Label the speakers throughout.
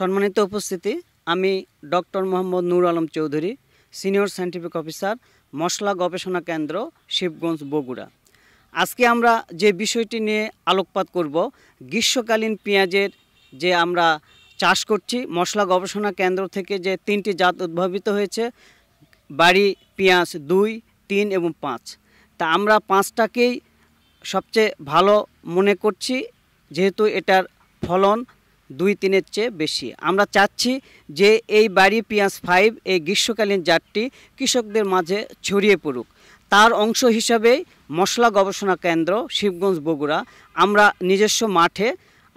Speaker 1: সম্মানিত উপস্থিতি আমি doctor Mohammad Nur Alam Chowdhury senior scientific officer মশলা গবেষণা কেন্দ্র শিবগঞ্জ বগুড়া আজকে আমরা যে বিষয়টি নিয়ে আলোকপাত করব গ্রীষ্মকালীন পেঁয়াজের যে আমরা চাষ করছি মশলা গবেষণা কেন্দ্র থেকে যে তিনটি জাত উদ্ভাবিত হয়েছে বাড়ি পেঁয়াজ দুই তিন এবং পাঁচ তা আমরা পাঁচটাকেই সবচেয়ে ভালো মনে করছি যেহেতু এটার ফলন দুই তিনের চেয়ে বেশি আমরা চাচ্ছি যে এই বাড়ি পেঁয়াজ ফাইভ এই গ্রীষ্মকালীন জাতটি কৃষকদের মাঝে ছড়িয়ে পড়ুক তার অংশ হিসাবে মশলা গবেষণা কেন্দ্র শিবগঞ্জ বগুড়া আমরা নিজস্ব মাঠে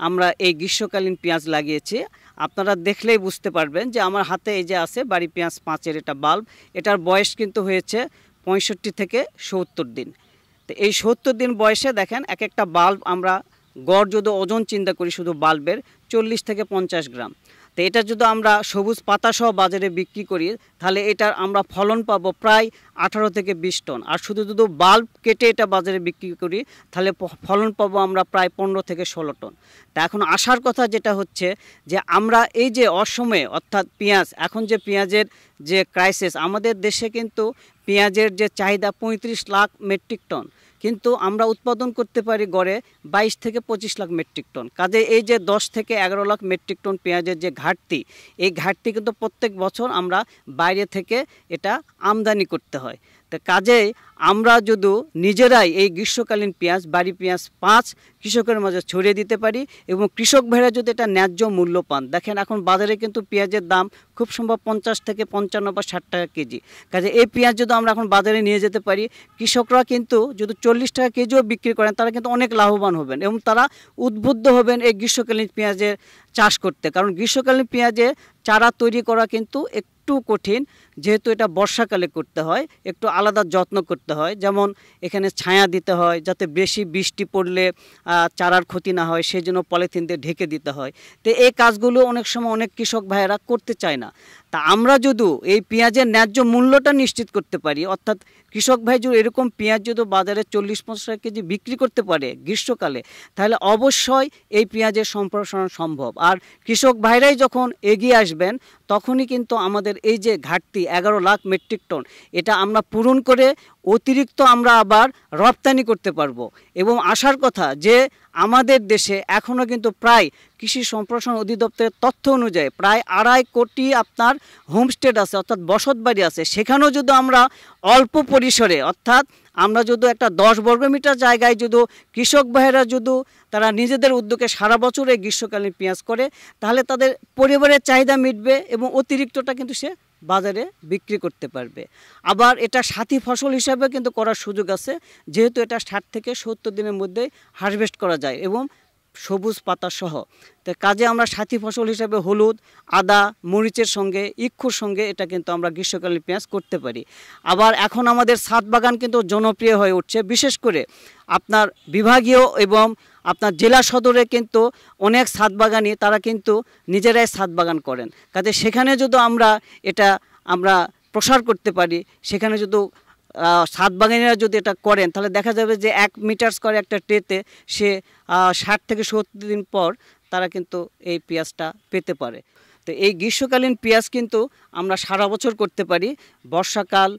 Speaker 1: আমরা এই গ্রীষ্মকালীন পেঁয়াজ লাগিয়েছি আপনারা দেখলেই বুঝতে পারবেন যে আমার হাতে এই যে আছে বাড়ি পেঁয়াজ পাঁচের এটা বাল্ব এটার বয়স কিন্তু হয়েছে পঁয়ষট্টি থেকে সত্তর দিন তো এই সত্তর দিন বয়সে দেখেন এক একটা বাল্ব আমরা গড় যদি ওজন চিন্তা করি শুধু বাল্বের চল্লিশ থেকে পঞ্চাশ গ্রাম তো এটা যদি আমরা সবুজ পাতাসহ বাজারে বিক্রি করি তাহলে এটার আমরা ফলন পাবো প্রায় আঠারো থেকে বিশ টন আর শুধু যদি বাল্ব কেটে এটা বাজারে বিক্রি করি তাহলে ফলন পাবো আমরা প্রায় পনেরো থেকে ষোলো টন তা এখন আসার কথা যেটা হচ্ছে যে আমরা এই যে অসময়ে অর্থাৎ পেঁয়াজ এখন যে পেঁয়াজের যে ক্রাইসিস আমাদের দেশে কিন্তু পেঁয়াজের যে চাহিদা পঁয়ত্রিশ লাখ মেট্রিক টন কিন্তু আমরা উৎপাদন করতে পারি গড়ে বাইশ থেকে পঁচিশ লাখ মেট্রিক টন কাজে এই যে দশ থেকে এগারো লাখ মেট্রিক টন পেঁয়াজের যে ঘাটতি এই ঘাটতি কিন্তু প্রত্যেক বছর আমরা বাইরে থেকে এটা আমদানি করতে হয় তো কাজেই আমরা যদি নিজেরাই এই গ্রীষ্মকালীন পেঁয়াজ বাড়ি পেঁয়াজ পাঁচ কৃষকের মাঝে ছড়িয়ে দিতে পারি এবং কৃষক ভাইরা যদি এটা ন্যায্য মূল্য পান দেখেন এখন বাজারে কিন্তু পেঁয়াজের দাম খুব সম্ভব পঞ্চাশ থেকে পঞ্চান্ন বা ষাট টাকা কেজি কাজে এই পেঁয়াজ যদি আমরা এখন বাজারে নিয়ে যেতে পারি কৃষকরা কিন্তু যদি চল্লিশ টাকা কেজিও বিক্রি করেন তারা কিন্তু অনেক লাভবান হবেন এবং তারা উদ্বুদ্ধ হবেন এই গ্রীষ্মকালীন পেঁয়াজের চাষ করতে কারণ গ্রীষ্মকালীন পেঁয়াজে চারা তৈরি করা কিন্তু একটু কঠিন যেহেতু এটা বর্ষাকালে করতে হয় একটু আলাদা যত্ন করতে করতে হয় যেমন এখানে ছায়া দিতে হয় যাতে বেশি বৃষ্টি পড়লে চারার ক্ষতি না হয় সেই জন্য পলিথিন দিয়ে ঢেকে দিতে হয় তো এই কাজগুলো অনেক সময় অনেক কৃষক ভাইয়েরা করতে চায় না তা আমরা যদি এই পেঁয়াজের ন্যায্য মূল্যটা নিশ্চিত করতে পারি অর্থাৎ কৃষক ভাই যদি এরকম পেঁয়াজ যদি বাজারে চল্লিশ পঞ্চাশ কেজি বিক্রি করতে পারে গ্রীষ্মকালে তাহলে অবশ্যই এই পেঁয়াজের সম্প্রসারণ সম্ভব আর কৃষক ভাইরাই যখন এগিয়ে আসবেন তখনই কিন্তু আমাদের এই যে ঘাটতি এগারো লাখ মেট্রিক টন এটা আমরা পূরণ করে অতিরিক্ত আমরা আবার রপ্তানি করতে পারবো এবং আসার কথা যে আমাদের দেশে এখনও কিন্তু প্রায় কৃষি সম্প্রসারণ অধিদপ্তরের তথ্য অনুযায়ী প্রায় আড়াই কোটি আপনার হোমস্টেড আছে অর্থাৎ বসত বাড়ি আছে সেখানেও যদি আমরা অল্প পরিসরে অর্থাৎ আমরা যদি একটা দশ বর্গমিটার জায়গায় যদি কৃষক ভাইয়েরা যদি তারা নিজেদের উদ্যোগে সারা বছর এই গ্রীষ্মকালীন পেঁয়াজ করে তাহলে তাদের পরিবারের চাহিদা মিটবে এবং অতিরিক্তটা কিন্তু সে বাজারে বিক্রি করতে পারবে আবার এটা সাথী ফসল হিসাবে কিন্তু করার সুযোগ আছে যেহেতু এটা ষাট থেকে সত্তর দিনের মধ্যে হারভেস্ট করা যায় এবং সবুজ সহ তো কাজে আমরা সাথী ফসল হিসাবে হলুদ আদা মরিচের সঙ্গে ইক্ষুর সঙ্গে এটা কিন্তু আমরা গ্রীষ্মকালীন পেঁয়াজ করতে পারি আবার এখন আমাদের সাত বাগান কিন্তু জনপ্রিয় হয়ে উঠছে বিশেষ করে আপনার বিভাগীয় এবং আপনার জেলা সদরে কিন্তু অনেক সাত বাগানই তারা কিন্তু নিজেরাই সাত বাগান করেন কাজে সেখানে যদি আমরা এটা আমরা প্রসার করতে পারি সেখানে যদি সাত বাগানিরা যদি এটা করেন তাহলে দেখা যাবে যে এক মিটার স্কোয়ার একটা ট্রেতে সে ষাট থেকে সত্তর দিন পর তারা কিন্তু এই পেঁয়াজটা পেতে পারে তো এই গ্রীষ্মকালীন পেঁয়াজ কিন্তু আমরা সারা বছর করতে পারি বর্ষাকাল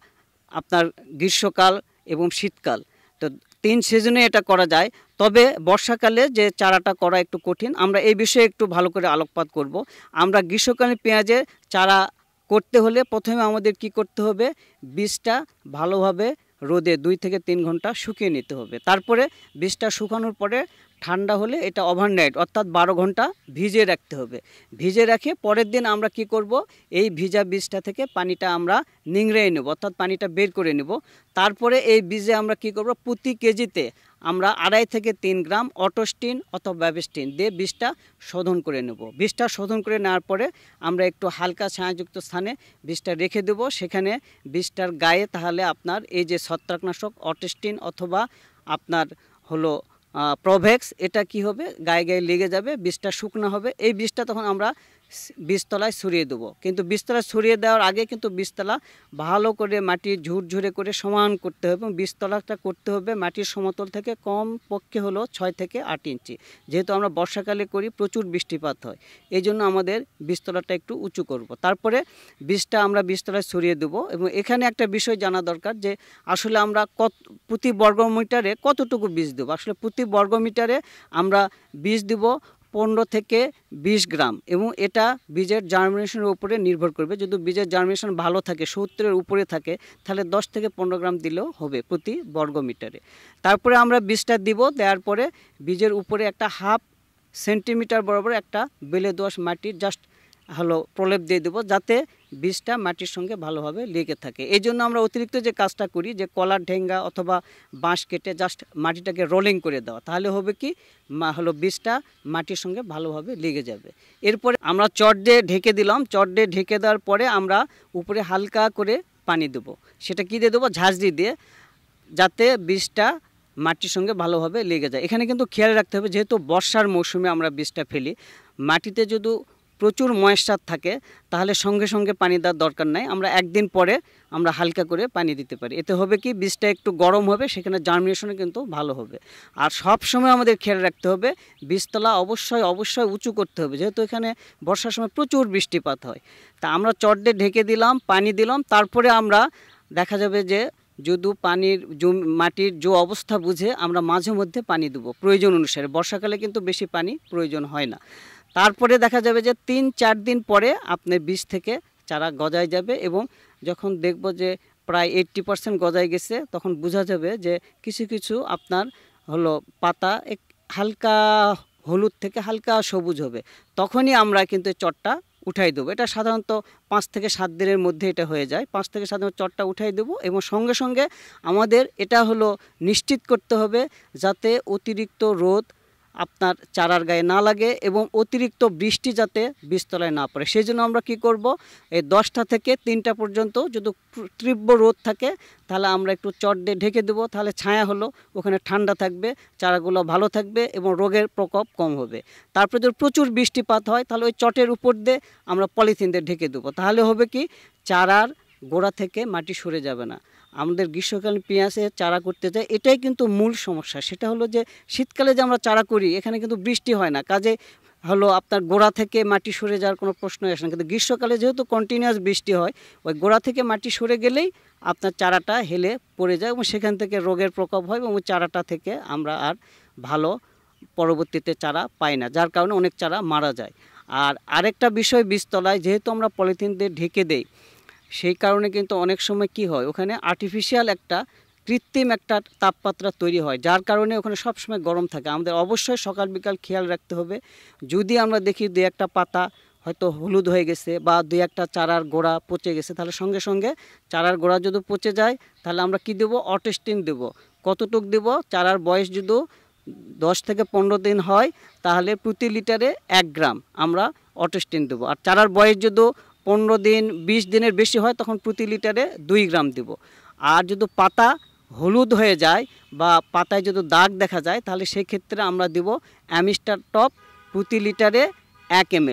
Speaker 1: আপনার গ্রীষ্মকাল এবং শীতকাল তো তিন সিজনে এটা করা যায় তবে বর্ষাকালে যে চারাটা করা একটু কঠিন আমরা এই বিষয়ে একটু ভালো করে আলোকপাত করব আমরা গ্রীষ্মকালীন পেঁয়াজের চারা করতে হলে প্রথমে আমাদের কি করতে হবে বীজটা ভালোভাবে রোদে দুই থেকে তিন ঘন্টা শুকিয়ে নিতে হবে তারপরে বীজটা শুকানোর পরে ঠান্ডা হলে এটা ওভারনাইট অর্থাৎ বারো ঘন্টা ভিজে রাখতে হবে ভিজে রাখে পরের দিন আমরা কি করব এই ভিজা বীজটা থেকে পানিটা আমরা নিংড়ে নেব অর্থাৎ পানিটা বের করে নেব তারপরে এই বীজে আমরা কি করব প্রতি কেজিতে আমরা আড়াই থেকে তিন গ্রাম অটোস্টিন অথবা ব্যাবস্টিন দিয়ে বিষটা শোধন করে নেব বিষটা শোধন করে নেওয়ার পরে আমরা একটু হালকা ছায়াযুক্ত স্থানে বিষটা রেখে দেব সেখানে বিষটার গায়ে তাহলে আপনার এই যে ছত্রাকনাশক অটোস্টিন অথবা আপনার হলো প্রভেক্স এটা কি হবে গায়ে গায়ে লেগে যাবে বিষটা শুকনো হবে এই বিষটা তখন আমরা বীজতলায় ছড়িয়ে দেবো কিন্তু বীজতলায় ছড়িয়ে দেওয়ার আগে কিন্তু বীজতলা ভালো করে মাটি ঝুরঝুরে করে সমান করতে হবে এবং বীজতলাটা করতে হবে মাটির সমতল থেকে কম পক্ষে হলো ছয় থেকে আট ইঞ্চি যেহেতু আমরা বর্ষাকালে করি প্রচুর বৃষ্টিপাত হয় এই জন্য আমাদের বীজতলাটা একটু উঁচু করব। তারপরে বীজটা আমরা বীজতলায় ছড়িয়ে দেবো এবং এখানে একটা বিষয় জানা দরকার যে আসলে আমরা কত প্রতি বর্গমিটারে কতটুকু বীজ দেবো আসলে প্রতি বর্গমিটারে আমরা বীজ দেবো পনেরো থেকে ২০ গ্রাম এবং এটা বীজের জার্মিনেশনের উপরে নির্ভর করবে যদি বীজের জার্মিনেশন ভালো থাকে সত্তরের উপরে থাকে তাহলে 10 থেকে পনেরো গ্রাম দিলেও হবে প্রতি বর্গ মিটারে তারপরে আমরা বীজটা দিব দেওয়ার পরে বীজের উপরে একটা হাফ সেন্টিমিটার বরাবর একটা বেলে দোয়াশ মাটির জাস্ট হলো প্রলেপ দিয়ে দেবো যাতে বীজটা মাটির সঙ্গে ভালোভাবে লেগে থাকে এই জন্য আমরা অতিরিক্ত যে কাজটা করি যে কলার ঢেঙ্গা অথবা বাঁশ কেটে জাস্ট মাটিটাকে রোলিং করে দেওয়া তাহলে হবে কি হলো বীজটা মাটির সঙ্গে ভালোভাবে লেগে যাবে এরপরে আমরা চট দিয়ে ঢেকে দিলাম চট দিয়ে ঢেকে দেওয়ার পরে আমরা উপরে হালকা করে পানি দেবো সেটা কী দিয়ে দেবো ঝাঁঝরি দিয়ে যাতে বীজটা মাটির সঙ্গে ভালোভাবে লেগে যায় এখানে কিন্তু খেয়াল রাখতে হবে যেহেতু বর্ষার মৌসুমে আমরা বীজটা ফেলি মাটিতে যদি প্রচুর ময়েশ্চার থাকে তাহলে সঙ্গে সঙ্গে পানি দেওয়ার দরকার নাই আমরা একদিন পরে আমরা হালকা করে পানি দিতে পারি এতে হবে কি বীজটা একটু গরম হবে সেখানে জার্মিনেশনও কিন্তু ভালো হবে আর সব সময় আমাদের খেয়াল রাখতে হবে বীজতলা অবশ্যই অবশ্যই উঁচু করতে হবে যেহেতু এখানে বর্ষার সময় প্রচুর বৃষ্টিপাত হয় তা আমরা চট দিয়ে ঢেকে দিলাম পানি দিলাম তারপরে আমরা দেখা যাবে যে যদু পানির জমি মাটির যে অবস্থা বুঝে আমরা মাঝে মধ্যে পানি দেবো প্রয়োজন অনুসারে বর্ষাকালে কিন্তু বেশি পানি প্রয়োজন হয় না তারপরে দেখা যাবে যে তিন চার দিন পরে আপনি বীজ থেকে চারা গজায় যাবে এবং যখন দেখব যে প্রায় এইটটি পার্সেন্ট গজায় গেছে তখন বোঝা যাবে যে কিছু কিছু আপনার হলো পাতা এক হালকা হলুদ থেকে হালকা সবুজ হবে তখনই আমরা কিন্তু চটটা উঠাই দেবো এটা সাধারণত পাঁচ থেকে সাত দিনের মধ্যে এটা হয়ে যায় পাঁচ থেকে সাত দিনের চটটা উঠাই দেবো এবং সঙ্গে সঙ্গে আমাদের এটা হলো নিশ্চিত করতে হবে যাতে অতিরিক্ত রোদ আপনার চারার গায়ে না লাগে এবং অতিরিক্ত বৃষ্টি যাতে বিস্তলায় না পড়ে সেই জন্য আমরা কি করব এই দশটা থেকে তিনটা পর্যন্ত যদি তীব্র রোদ থাকে তাহলে আমরা একটু চট দিয়ে ঢেকে দেবো তাহলে ছায়া হলো ওখানে ঠান্ডা থাকবে চারাগুলো ভালো থাকবে এবং রোগের প্রকোপ কম হবে তারপরে যদি প্রচুর বৃষ্টিপাত হয় তাহলে ওই চটের উপর দিয়ে আমরা পলিথিন দিয়ে ঢেকে দেবো তাহলে হবে কি চারার গোড়া থেকে মাটি সরে যাবে না আমাদের গ্রীষ্মকালীন পেঁয়াজের চারা করতে চাই এটাই কিন্তু মূল সমস্যা সেটা হলো যে শীতকালে যে আমরা চারা করি এখানে কিন্তু বৃষ্টি হয় না কাজে হলো আপনার গোড়া থেকে মাটি সরে যাওয়ার কোনো প্রশ্নই আসে না কিন্তু গ্রীষ্মকালে যেহেতু কন্টিনিউয়াস বৃষ্টি হয় ওই গোড়া থেকে মাটি সরে গেলেই আপনার চারাটা হেলে পড়ে যায় এবং সেখান থেকে রোগের প্রকোপ হয় এবং চারাটা থেকে আমরা আর ভালো পরবর্তীতে চারা পাই না যার কারণে অনেক চারা মারা যায় আর আরেকটা বিষয় বীজতলায় যেহেতু আমরা পলিথিন দিয়ে ঢেকে দেই সেই কারণে কিন্তু অনেক সময় কি হয় ওখানে আর্টিফিশিয়াল একটা কৃত্রিম একটা তাপমাত্রা তৈরি হয় যার কারণে ওখানে সবসময় গরম থাকে আমাদের অবশ্যই সকাল বিকাল খেয়াল রাখতে হবে যদি আমরা দেখি দু একটা পাতা হয়তো হলুদ হয়ে গেছে বা দুই একটা চারার গোড়া পচে গেছে তাহলে সঙ্গে সঙ্গে চারার গোড়া যদি পচে যায় তাহলে আমরা কি দেব অটেস্টিন দেব কতটুক দেব চারার বয়স যদি দশ থেকে পনেরো দিন হয় তাহলে প্রতি লিটারে এক গ্রাম আমরা অটেস্টিন দেবো আর চারার বয়স যদি পনেরো দিন ২০ দিনের বেশি হয় তখন প্রতি লিটারে দুই গ্রাম দিব আর যদি পাতা হলুদ হয়ে যায় বা পাতায় যদি দাগ দেখা যায় তাহলে সেক্ষেত্রে আমরা দিব অ্যামিস্টার টপ প্রতি লিটারে এক এম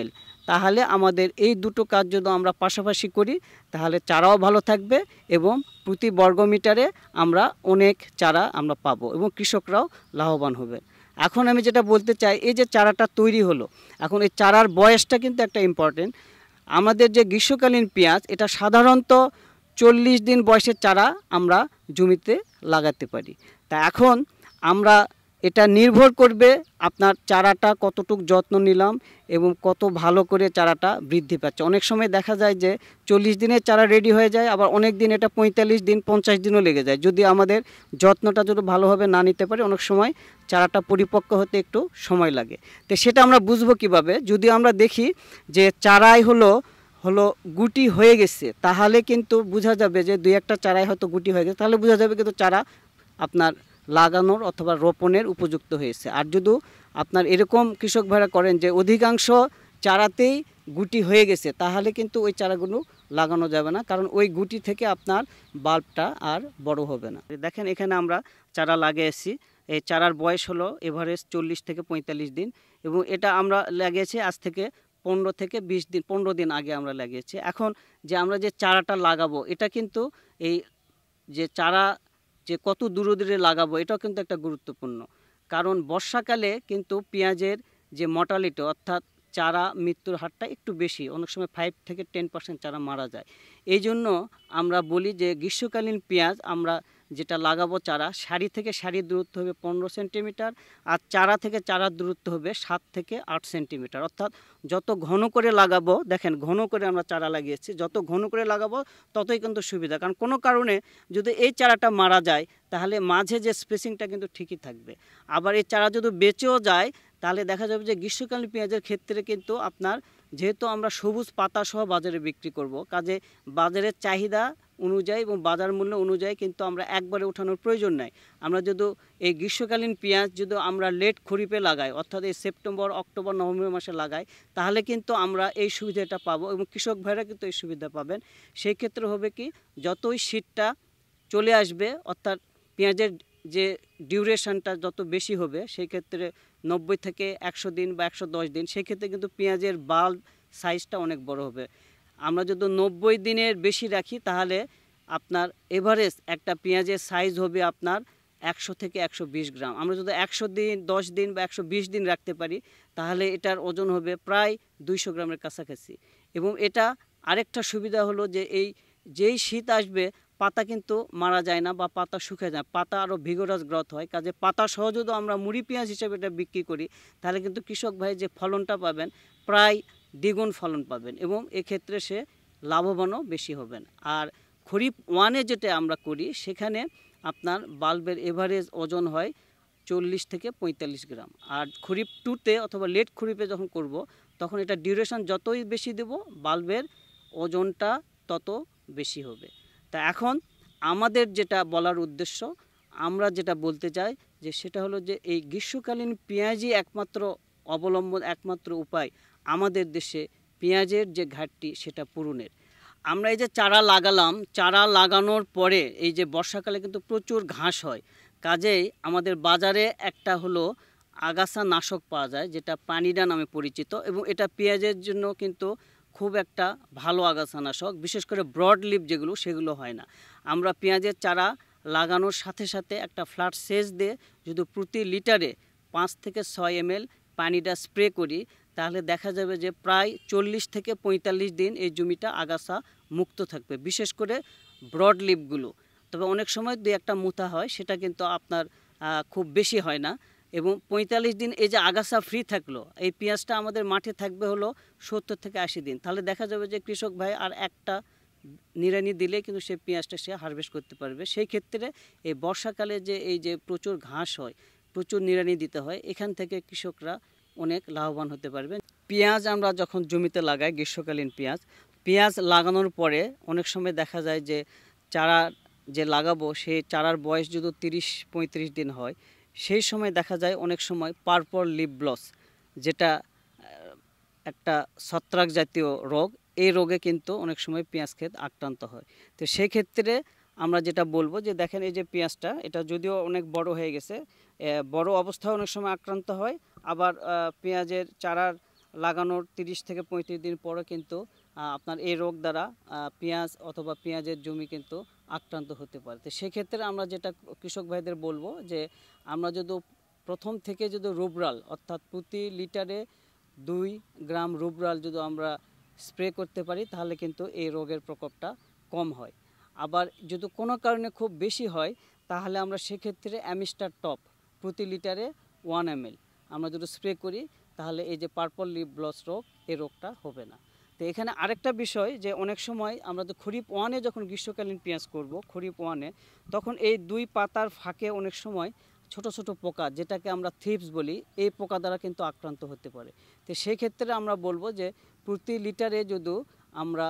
Speaker 1: তাহলে আমাদের এই দুটো কাজ যদি আমরা পাশাপাশি করি তাহলে চারাও ভালো থাকবে এবং প্রতি বর্গমিটারে আমরা অনেক চারা আমরা পাবো এবং কৃষকরাও লাভবান হবে এখন আমি যেটা বলতে চাই এই যে চারাটা তৈরি হলো এখন এই চারার বয়সটা কিন্তু একটা ইম্পর্টেন্ট আমাদের যে গ্রীষ্মকালীন পেঁয়াজ এটা সাধারণত চল্লিশ দিন বয়সের চারা আমরা জমিতে লাগাতে পারি তা এখন আমরা এটা নির্ভর করবে আপনার চারাটা কতটুক যত্ন নিলাম এবং কত ভালো করে চারাটা বৃদ্ধি পাচ্ছে অনেক সময় দেখা যায় যে চল্লিশ দিনে চারা রেডি হয়ে যায় আবার অনেক দিন এটা পঁয়তাল্লিশ দিন পঞ্চাশ দিনও লেগে যায় যদি আমাদের যত্নটা যদি ভালোভাবে না নিতে পারে অনেক সময় চারাটা পরিপক্ক হতে একটু সময় লাগে তো সেটা আমরা বুঝবো কিভাবে যদি আমরা দেখি যে চারাই হলো হলো গুটি হয়ে গেছে তাহলে কিন্তু বোঝা যাবে যে দুই একটা চারাই হয়তো গুটি হয়ে গেছে তাহলে বোঝা যাবে কিন্তু চারা আপনার লাগানোর অথবা রোপণের উপযুক্ত হয়েছে আর যদি আপনার এরকম কৃষক ভাড়া করেন যে অধিকাংশ চারাতেই গুটি হয়ে গেছে তাহলে কিন্তু ওই চারাগুলো লাগানো যাবে না কারণ ওই গুটি থেকে আপনার বাল্বটা আর বড় হবে না দেখেন এখানে আমরা চারা লাগিয়েছি এই চারার বয়স হলো এভারেজ চল্লিশ থেকে পঁয়তাল্লিশ দিন এবং এটা আমরা লাগিয়েছি আজ থেকে পনেরো থেকে বিশ দিন পনেরো দিন আগে আমরা লাগিয়েছি এখন যে আমরা যে চারাটা লাগাবো এটা কিন্তু এই যে চারা যে কত দূরে দূরে লাগাবো এটাও কিন্তু একটা গুরুত্বপূর্ণ কারণ বর্ষাকালে কিন্তু পেঁয়াজের যে মর্টালিটি অর্থাৎ চারা মৃত্যুর হারটা একটু বেশি অনেক সময় ফাইভ থেকে টেন পার্সেন্ট চারা মারা যায় এই জন্য আমরা বলি যে গ্রীষ্মকালীন পেঁয়াজ আমরা যেটা লাগাবো চারা শাড়ি থেকে শাড়ির দূরত্ব হবে পনেরো সেন্টিমিটার আর চারা থেকে চারার দূরত্ব হবে সাত থেকে আট সেন্টিমিটার অর্থাৎ যত ঘন করে লাগাবো দেখেন ঘন করে আমরা চারা লাগিয়েছি যত ঘন করে লাগাবো ততই কিন্তু সুবিধা কারণ কোনো কারণে যদি এই চারাটা মারা যায় তাহলে মাঝে যে স্পেসিংটা কিন্তু ঠিকই থাকবে আবার এই চারা যদি বেঁচেও যায় তাহলে দেখা যাবে যে গ্রীষ্মকালীন পেঁয়াজের ক্ষেত্রে কিন্তু আপনার যেহেতু আমরা সবুজ পাতাসহ বাজারে বিক্রি করব কাজে বাজারের চাহিদা অনুযায়ী এবং বাজার মূল্য অনুযায়ী কিন্তু আমরা একবারে ওঠানোর প্রয়োজন নাই আমরা যদি এই গ্রীষ্মকালীন পেঁয়াজ যদি আমরা লেট খরিপে লাগাই অর্থাৎ এই সেপ্টেম্বর অক্টোবর নভেম্বর মাসে লাগাই তাহলে কিন্তু আমরা এই সুবিধাটা পাবো এবং কৃষক ভাইরা কিন্তু এই সুবিধা পাবেন সেই ক্ষেত্রে হবে কি যতই শীতটা চলে আসবে অর্থাৎ পেঁয়াজের যে ডিউরেশনটা যত বেশি হবে সেই ক্ষেত্রে নব্বই থেকে একশো দিন বা একশো দশ দিন সেক্ষেত্রে কিন্তু পেঁয়াজের বাল্ব সাইজটা অনেক বড় হবে আমরা যদি নব্বই দিনের বেশি রাখি তাহলে আপনার এভারেজ একটা পেঁয়াজের সাইজ হবে আপনার একশো থেকে একশো গ্রাম আমরা যদি একশো দিন দশ দিন বা একশো দিন রাখতে পারি তাহলে এটার ওজন হবে প্রায় দুইশো গ্রামের কাছাকাছি এবং এটা আরেকটা সুবিধা হলো যে এই যেই শীত আসবে পাতা কিন্তু মারা যায় না বা পাতা শুকে যায় পাতা আরও ভিগরাজ গ্রথ হয় কাজে পাতা সহ যদি আমরা মুড়ি পেঁয়াজ হিসেবে এটা বিক্রি করি তাহলে কিন্তু কৃষক ভাই যে ফলনটা পাবেন প্রায় দ্বিগুণ ফলন পাবেন এবং এক্ষেত্রে সে লাভবানও বেশি হবেন আর খরিফ ওয়ানে যেটা আমরা করি সেখানে আপনার বাল্বের এভারেজ ওজন হয় চল্লিশ থেকে পঁয়তাল্লিশ গ্রাম আর খরিফ টুতে অথবা লেট খরিফে যখন করব তখন এটা ডিউরেশন যতই বেশি দেব বাল্বের ওজনটা তত বেশি হবে তা এখন আমাদের যেটা বলার উদ্দেশ্য আমরা যেটা বলতে চাই যে সেটা হলো যে এই গ্রীষ্মকালীন পেঁয়াজই একমাত্র অবলম্বন একমাত্র উপায় আমাদের দেশে পেঁয়াজের যে ঘাটতি সেটা পূরণের আমরা এই যে চারা লাগালাম চারা লাগানোর পরে এই যে বর্ষাকালে কিন্তু প্রচুর ঘাস হয় কাজেই আমাদের বাজারে একটা হলো আগাছা নাশক পাওয়া যায় যেটা পানিডা নামে পরিচিত এবং এটা পেঁয়াজের জন্য কিন্তু খুব একটা ভালো আগাছানাশক বিশেষ করে ব্রড লিপ যেগুলো সেগুলো হয় না আমরা পেঁয়াজের চারা লাগানোর সাথে সাথে একটা ফ্ল্যাট সেচ দিয়ে যদি প্রতি লিটারে পাঁচ থেকে ছয় এম পানিটা স্প্রে করি তাহলে দেখা যাবে যে প্রায় চল্লিশ থেকে ৪৫ দিন এই জমিটা আগাছা মুক্ত থাকবে বিশেষ করে ব্রড লিপগুলো তবে অনেক সময় দু একটা মুথা হয় সেটা কিন্তু আপনার খুব বেশি হয় না এবং পঁয়তাল্লিশ দিন এই যে আগাছা ফ্রি থাকলো এই পেঁয়াজটা আমাদের মাঠে থাকবে হলো সত্তর থেকে আশি দিন তাহলে দেখা যাবে যে কৃষক ভাই আর একটা নিড়ানি দিলে কিন্তু সে পেঁয়াজটা সে হারভেস্ট করতে পারবে সেই ক্ষেত্রে এই বর্ষাকালে যে এই যে প্রচুর ঘাস হয় প্রচুর নিড়ানি দিতে হয় এখান থেকে কৃষকরা অনেক লাভবান হতে পারবেন পেঁয়াজ আমরা যখন জমিতে লাগাই গ্রীষ্মকালীন পেঁয়াজ পেঁয়াজ লাগানোর পরে অনেক সময় দেখা যায় যে চারা যে লাগাবো সেই চারার বয়স যদি তিরিশ পঁয়ত্রিশ দিন হয় সেই সময় দেখা যায় অনেক সময় পারপর লিপ ব্লস যেটা একটা ছত্রাক জাতীয় রোগ এই রোগে কিন্তু অনেক সময় পেঁয়াজ ক্ষেত আক্রান্ত হয় তো সেই ক্ষেত্রে আমরা যেটা বলবো যে দেখেন এই যে পেঁয়াজটা এটা যদিও অনেক বড় হয়ে গেছে বড় অবস্থায় অনেক সময় আক্রান্ত হয় আবার পেঁয়াজের চারার লাগানোর 30 থেকে পঁয়ত্রিশ দিন পরে কিন্তু আপনার এই রোগ দ্বারা পেঁয়াজ অথবা পেঁয়াজের জমি কিন্তু আক্রান্ত হতে পারে তো সেক্ষেত্রে আমরা যেটা কৃষক ভাইদের বলবো যে আমরা যদি প্রথম থেকে যদি রুবরাল অর্থাৎ প্রতি লিটারে দুই গ্রাম রুবরাল যদি আমরা স্প্রে করতে পারি তাহলে কিন্তু এই রোগের প্রকোপটা কম হয় আবার যদি কোনো কারণে খুব বেশি হয় তাহলে আমরা সেক্ষেত্রে অ্যামিস্টার টপ প্রতি লিটারে ওয়ান এম আমরা যদি স্প্রে করি তাহলে এই যে পার্পল লিপ ব্লস রোগ এই রোগটা হবে না তো এখানে আরেকটা বিষয় যে অনেক সময় আমরা তো খরিফ ওয়ানে যখন গ্রীষ্মকালীন পেঁয়াজ করব খরিফ ওয়ানে তখন এই দুই পাতার ফাঁকে অনেক সময় ছোট ছোট পোকা যেটাকে আমরা থিপস বলি এই পোকা দ্বারা কিন্তু আক্রান্ত হতে পারে তো সেই ক্ষেত্রে আমরা বলবো যে প্রতি লিটারে যদি আমরা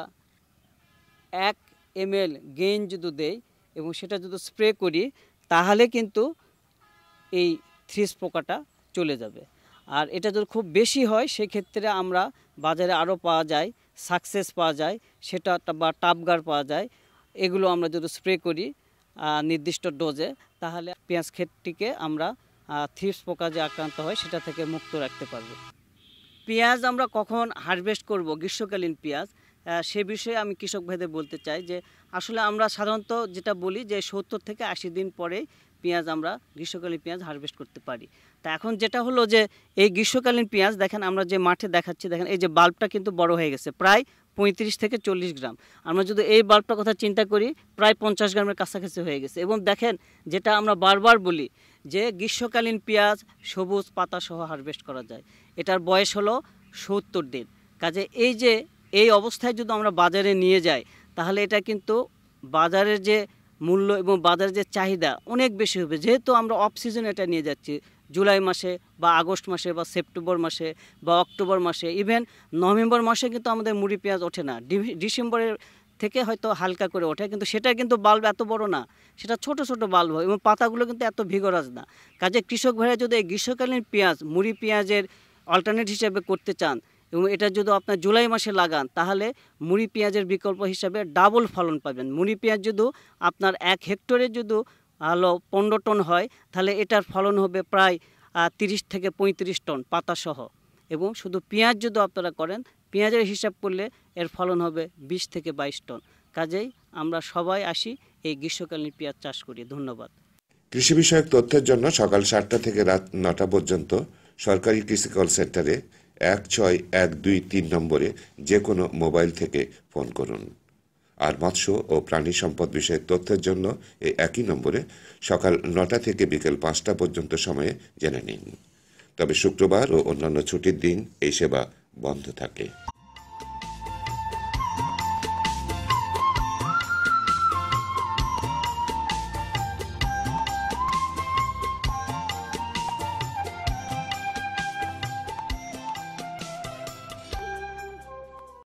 Speaker 1: এক এম এল গেইন যদি দেই এবং সেটা যদি স্প্রে করি তাহলে কিন্তু এই থ্রিস পোকাটা চলে যাবে আর এটা যদি খুব বেশি হয় সেক্ষেত্রে আমরা বাজারে আরও পাওয়া যায় সাকসেস পাওয়া যায় সেটা বা টাপগার পাওয়া যায় এগুলো আমরা যদি স্প্রে করি নির্দিষ্ট ডোজে তাহলে পেঁয়াজ ক্ষেতটিকে আমরা থিপস পোকা যে আক্রান্ত হয় সেটা থেকে মুক্ত রাখতে পারবো পেঁয়াজ আমরা কখন হারভেস্ট করব গ্রীষ্মকালীন পেঁয়াজ সে বিষয়ে আমি কৃষক ভাইদের বলতে চাই যে আসলে আমরা সাধারণত যেটা বলি যে সত্তর থেকে আশি দিন পরে পেঁয়াজ আমরা গ্রীষ্মকালীন পেঁয়াজ হারভেস্ট করতে পারি তা এখন যেটা হলো যে এই গ্রীষ্মকালীন পেঁয়াজ দেখেন আমরা যে মাঠে দেখাচ্ছি দেখেন এই যে বাল্বটা কিন্তু বড় হয়ে গেছে প্রায় পঁয়ত্রিশ থেকে চল্লিশ গ্রাম আমরা যদি এই বাল্বটার কথা চিন্তা করি প্রায় পঞ্চাশ গ্রামের কাছাকাছি হয়ে গেছে এবং দেখেন যেটা আমরা বারবার বলি যে গ্রীষ্মকালীন পেঁয়াজ সবুজ পাতাসহ হারভেস্ট করা যায় এটার বয়স হলো সত্তর দিন কাজে এই যে এই অবস্থায় যদি আমরা বাজারে নিয়ে যাই তাহলে এটা কিন্তু বাজারের যে মূল্য এবং বাজারের যে চাহিদা অনেক বেশি হবে যেহেতু আমরা অফ সিজন এটা নিয়ে যাচ্ছি জুলাই মাসে বা আগস্ট মাসে বা সেপ্টেম্বর মাসে বা অক্টোবর মাসে ইভেন নভেম্বর মাসে কিন্তু আমাদের মুড়ি পেঁয়াজ ওঠে না ডিসেম্বরের থেকে হয়তো হালকা করে ওঠে কিন্তু সেটা কিন্তু বাল্ব এত বড় না সেটা ছোট ছোট বাল্ব হয় এবং পাতাগুলো কিন্তু এত ভিগরাজ না কাজে কৃষক ভাইরা যদি এই গ্রীষ্মকালীন পেঁয়াজ মুড়ি পেঁয়াজের অল্টারনেট হিসেবে করতে চান এবং এটা যদি আপনার জুলাই মাসে লাগান তাহলে মুড়ি পেঁয়াজের বিকল্প হিসাবে ডাবল ফলন পাবেন মুড়ি পেঁয়াজ যদি আপনার এক হেক্টরে যদি আলো পনেরো টন হয় তাহলে এটার ফলন হবে প্রায় তিরিশ থেকে পঁয়ত্রিশ টন পাতাসহ এবং শুধু পেঁয়াজ যদি আপনারা করেন পেঁয়াজের হিসাব করলে এর ফলন হবে ২০ থেকে ২২ টন কাজেই আমরা সবাই আসি এই গ্রীষ্মকালীন পেঁয়াজ চাষ করি ধন্যবাদ কৃষি বিষয়ক তথ্যের জন্য সকাল সাতটা থেকে রাত নটা পর্যন্ত সরকারি কৃষি কল সেন্টারে এক ছয় এক দুই তিন নম্বরে যে কোনো মোবাইল থেকে ফোন করুন আর মৎস্য ও প্রাণী সম্পদ বিষয়ে তথ্যের জন্য এই একই নম্বরে সকাল নটা থেকে বিকেল পাঁচটা পর্যন্ত সময়ে জেনে নিন তবে শুক্রবার ও অন্যান্য ছুটির দিন এই সেবা বন্ধ থাকে